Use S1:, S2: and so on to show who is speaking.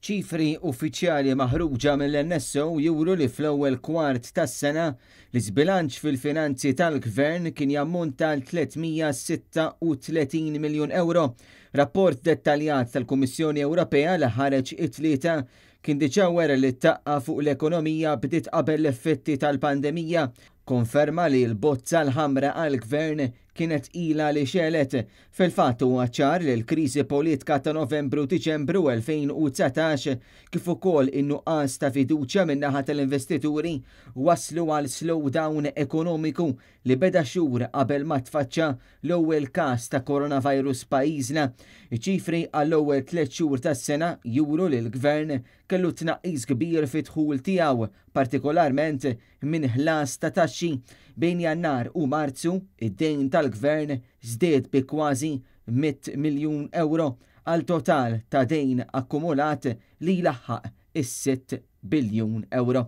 S1: ċifri uffiċjali maħruġa mill-NSO juru li fl-ewwel kwart tas-sena l sbilanċ fil-finanzi tal-gvern kien jammonta għal 336 miljun euro. Rapport dettaljat tal-Kummissjoni Ewropea li ħareġ it-tlieta kien diġà wera li taqqa fuq l-ekonomija bdiet qabel l-effetti tal-pandemija konferma li l-bozza l-ħamra għal-gvern kienet ila li xelet. Fil-fattu għacċar li l-krizi politika ta' novembru Diċembru 2019 kif ukoll in-nuqqas ta' fiduċja minn naħa tal-investituri waslu għal slowdown ekonomiku li beda xhur qabel ma tfaċċa l-ewwel każ ta' coronavirus pajjiżna. Ċifri għall-ewwel tliet xhur tas-sena juru li l-gvern kellu tnaqqis kbir fit-dħul tiegħu, partikolarment minn ħlas ta' taxxi bejn Jannar u Marzu id-dejn ta' tal-gvern żdied bi kważi 100 miljun euro għal total ta' dejn akkumulat li laħħaq is-6 biljun euro.